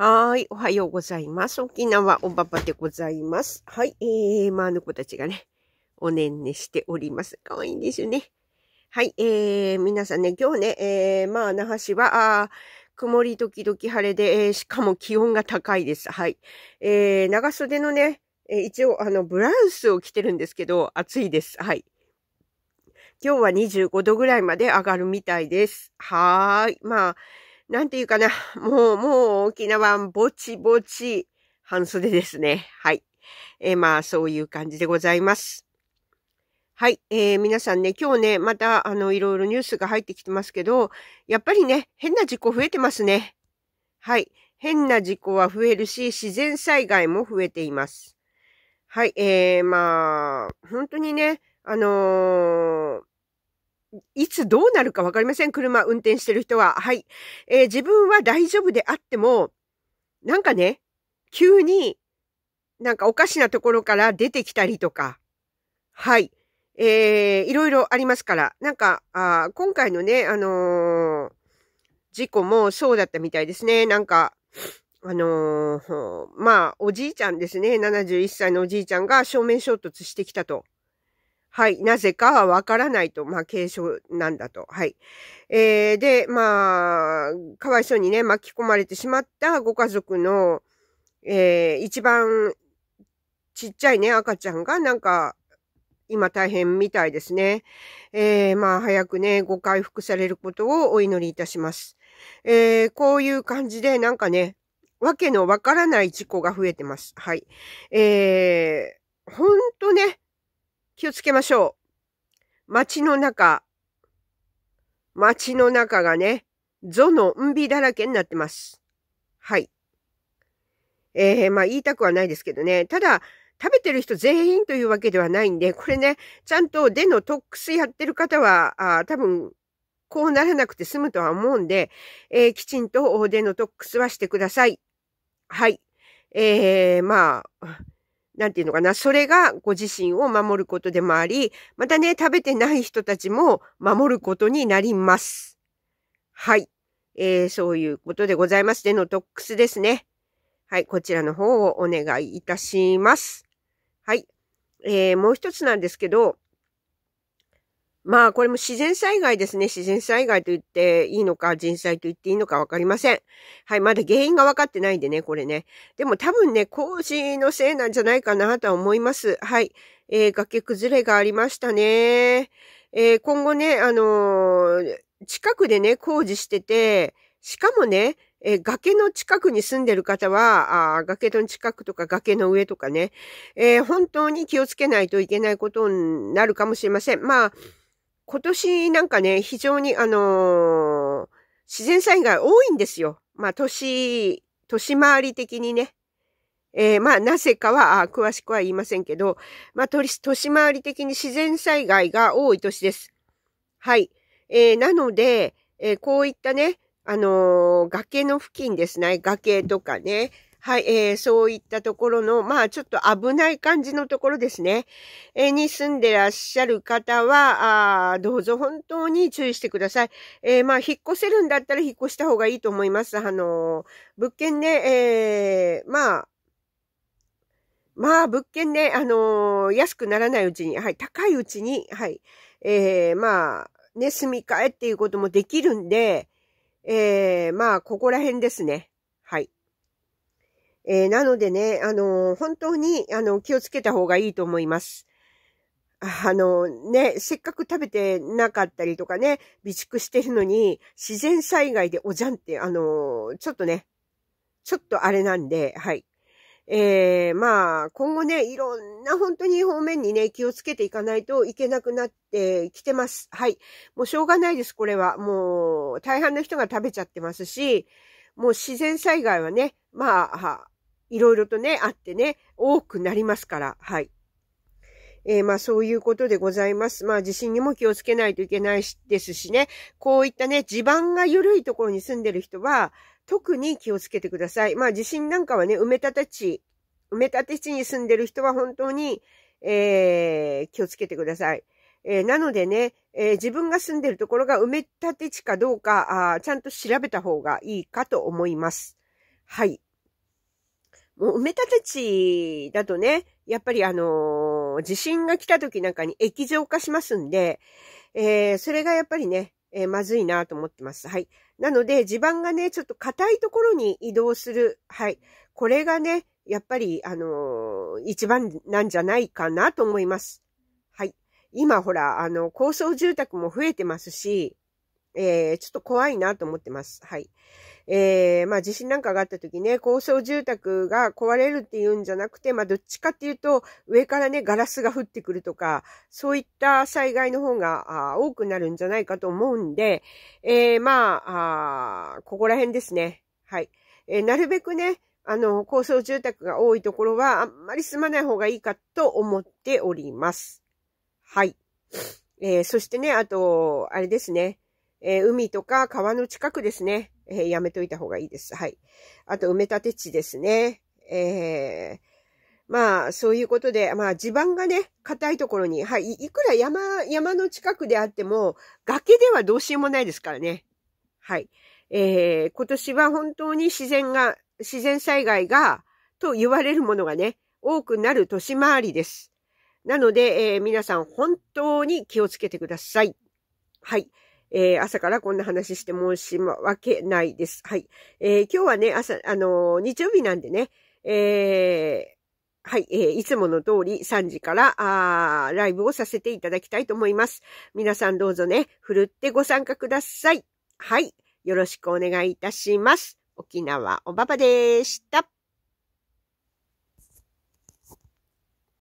はい。おはようございます。沖縄おばばでございます。はい。えー、まあ、の子たちがね、おねんねしております。かわいいんですよね。はい。えー、皆さんね、今日ね、えー、まあ、那覇市は、あ曇り時々晴れで、えー、しかも気温が高いです。はい。えー、長袖のね、え一応、あの、ブラウスを着てるんですけど、暑いです。はい。今日は25度ぐらいまで上がるみたいです。はーい。まあ、なんていうかな、もう、もう沖縄ぼちぼち半袖ですね。はい。えー、まあ、そういう感じでございます。はい。えー、皆さんね、今日ね、また、あの、いろいろニュースが入ってきてますけど、やっぱりね、変な事故増えてますね。はい。変な事故は増えるし、自然災害も増えています。はい。えー、まあ、本当にね、あのーいつどうなるかわかりません。車運転してる人は。はい。えー、自分は大丈夫であっても、なんかね、急になんかおかしなところから出てきたりとか、はい。えー、いろいろありますから、なんか、あ今回のね、あのー、事故もそうだったみたいですね。なんか、あのー、まあ、おじいちゃんですね。71歳のおじいちゃんが正面衝突してきたと。はい、なぜかはわからないと、まあ、軽症なんだと。はい。えー、で、まあ、かわいそうにね、巻き込まれてしまったご家族の、えー、一番ちっちゃいね、赤ちゃんがなんか、今大変みたいですね。えー、まあ、早くね、ご回復されることをお祈りいたします。えー、こういう感じで、なんかね、わけのわからない事故が増えてます。はい。えー、ほんとね、気をつけましょう。街の中、街の中がね、ゾのんびだらけになってます。はい。えー、まあ言いたくはないですけどね。ただ、食べてる人全員というわけではないんで、これね、ちゃんとでのトックスやってる方は、あ多分、こうならなくて済むとは思うんで、えー、きちんとでのトックスはしてください。はい。えー、まあ、なんていうのかな、それがご自身を守ることでもあり、またね、食べてない人たちも守ることになります。はい。えー、そういうことでございまして、のトックスですね。はい、こちらの方をお願いいたします。はい。えー、もう一つなんですけど、まあこれも自然災害ですね。自然災害と言っていいのか、人災と言っていいのかわかりません。はい、まだ原因が分かってないんでね、これね。でも多分ね、工事のせいなんじゃないかなとは思います。はい。えー、崖崩れがありましたね。えー、今後ね、あのー、近くでね、工事してて、しかもね、えー、崖の近くに住んでる方は、あ崖の近くとか崖の上とかね、えー、本当に気をつけないといけないことになるかもしれません。まあ、今年なんかね、非常にあのー、自然災害多いんですよ。まあ、年、年回り的にね。えー、まあ、なぜかは、詳しくは言いませんけど、まあ、年回り的に自然災害が多い年です。はい。えー、なので、えー、こういったね、あのー、崖の付近ですね、崖とかね、はい、えー、そういったところの、まあちょっと危ない感じのところですね、えー、に住んでらっしゃる方は、あどうぞ本当に注意してください。えー、まあ引っ越せるんだったら引っ越した方がいいと思います。あの物件ね、えー、まあ、まあ、物件ね、あのー、安くならないうちに、はい、高いうちに、はい、えー、まあ、ね、住み替えっていうこともできるんで、えー、まあ、ここら辺ですね。えー、なのでね、あのー、本当に、あの、気をつけた方がいいと思います。あの、ね、せっかく食べてなかったりとかね、備蓄してるのに、自然災害でおじゃんって、あの、ちょっとね、ちょっとあれなんで、はい。えー、まあ、今後ね、いろんな本当に方面にね、気をつけていかないといけなくなってきてます。はい。もうしょうがないです、これは。もう、大半の人が食べちゃってますし、もう自然災害はね、まあ、いろいろとね、あってね、多くなりますから、はい。えー、まあそういうことでございます。まあ地震にも気をつけないといけないしですしね、こういったね、地盤が緩いところに住んでる人は、特に気をつけてください。まあ地震なんかはね、埋め立て地、埋め立て地に住んでる人は本当に、えー、気をつけてください。えー、なのでね、え自分が住んでるところが埋め立て地かどうかあ、ちゃんと調べた方がいいかと思います。はい。もう埋め立て地だとね、やっぱりあのー、地震が来た時なんかに液状化しますんで、えー、それがやっぱりね、えー、まずいなと思ってます。はい。なので、地盤がね、ちょっと硬いところに移動する。はい。これがね、やっぱり、あの一番なんじゃないかなと思います。はい。今、ほら、あの、高層住宅も増えてますし、えー、ちょっと怖いなと思ってます。はい。えー、まあ地震なんかがあった時ね、高層住宅が壊れるっていうんじゃなくて、まあどっちかっていうと、上からね、ガラスが降ってくるとか、そういった災害の方が多くなるんじゃないかと思うんで、えー、まあここら辺ですね。はい。えー、なるべくね、あの、高層住宅が多いところは、あんまり住まない方がいいかと思っております。はい。えー、そしてね、あと、あれですね。えー、海とか川の近くですね、えー、やめといた方がいいです。はい。あと、埋め立て地ですね。えー、まあ、そういうことで、まあ、地盤がね、硬いところに、はい、いくら山、山の近くであっても、崖ではどうしようもないですからね。はい。えー、今年は本当に自然が、自然災害が、と言われるものがね、多くなる年回りです。なので、えー、皆さん本当に気をつけてください。はい。えー、朝からこんな話して申し訳ないです。はい。えー、今日はね、朝、あのー、日曜日なんでね、えはい、えー、いつもの通り3時からあライブをさせていただきたいと思います。皆さんどうぞね、ふるってご参加ください。はい、よろしくお願いいたします。沖縄おばばでした。